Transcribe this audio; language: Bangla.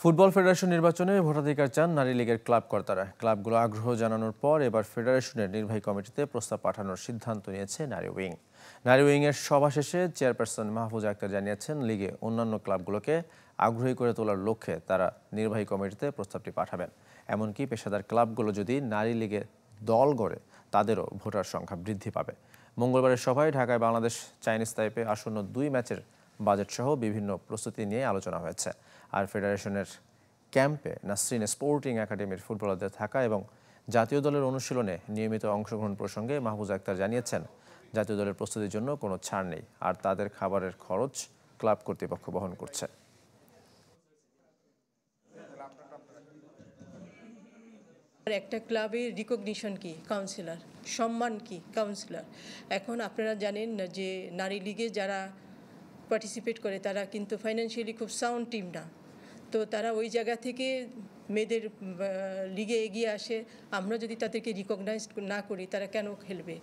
ফুটবল ফেডারেশন নির্বাচনে ভোটাধিকার চান নারী লীগের ক্লাব কর্তারা ক্লাবগুলো আগ্রহ জানানোর পর এবার ফেডারেশনের নির্বাহী কমিটিতে প্রস্তাব পাঠানোর সিদ্ধান্ত নিয়েছে নারী উইং নারী উইংয়ের সভা শেষে চেয়ারপারসন মাহফুজ আক্তার জানিয়েছেন লিগে অন্যান্য ক্লাবগুলোকে আগ্রহী করে তোলার লক্ষ্যে তারা নির্বাহী কমিটিতে প্রস্তাবটি পাঠাবেন এমনকি পেশাদার ক্লাবগুলো যদি নারী লীগের দল গড়ে তাদেরও ভোটার সংখ্যা বৃদ্ধি পাবে মঙ্গলবারের সভায় ঢাকায় বাংলাদেশ চাইনিজ তাইপে আসন্ন দুই ম্যাচের বাজেটসহ বিভিন্ন প্রস্তুতি নিয়ে আলোচনা হয়েছে আর ফেডারেশনের ক্যাম্পে নাসরিন স্পোর্টিং একাডেমির ফুটবলারদের থাকা এবং জাতীয় দলের অনুশীলনে নিয়মিত অংশগ্রহণ প্রসঙ্গে মাহবুজ আক্তার জানিয়েছেন জাতীয় দলের প্রস্তুতির জন্য কোনো ছাড় নেই আর তাদের খাবারের খরচ ক্লাব কর্তৃপক্ষ বহন করছে একটা ক্লাবের রিকগনিশন কি কাউন্সিলর সম্মান কি কাউন্সিলর এখন আপনারা জানেন যে নারী লিগে যারা পার্টিসিপেট করে তারা কিন্তু ফাইন্যান্সিয়ালি খুব সাউন্ড টিম না তো তারা ওই জায়গা থেকে মেয়েদের লিগে এগিয়ে আসে আমরা যদি তাদেরকে রিকগনাইজ না করি তারা কেন খেলবে